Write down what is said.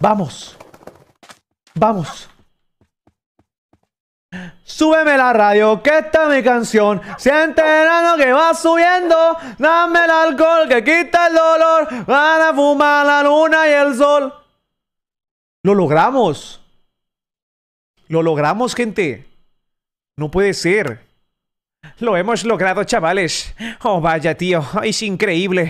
Vamos. Vamos. Súbeme la radio, que está mi canción. Siente no que va subiendo. Dame el alcohol que quita el dolor. Van a fumar la luna y el sol. Lo logramos. Lo logramos, gente. No puede ser. Lo hemos logrado, chavales. Oh, vaya, tío. Es increíble.